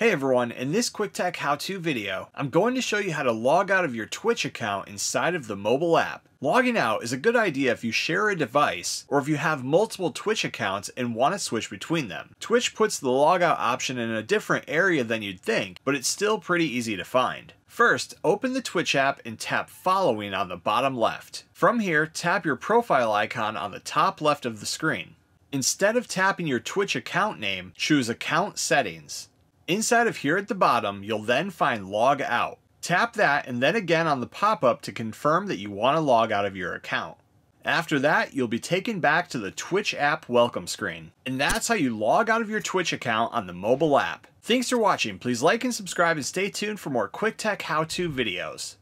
Hey everyone, in this quick tech how-to video, I'm going to show you how to log out of your Twitch account inside of the mobile app. Logging out is a good idea if you share a device or if you have multiple Twitch accounts and want to switch between them. Twitch puts the logout option in a different area than you'd think, but it's still pretty easy to find. First, open the Twitch app and tap Following on the bottom left. From here, tap your profile icon on the top left of the screen. Instead of tapping your Twitch account name, choose Account Settings. Inside of here at the bottom, you'll then find log out. Tap that and then again on the pop-up to confirm that you want to log out of your account. After that, you'll be taken back to the Twitch app welcome screen. And that's how you log out of your Twitch account on the mobile app. Thanks for watching. Please like and subscribe and stay tuned for more quick tech how-to videos.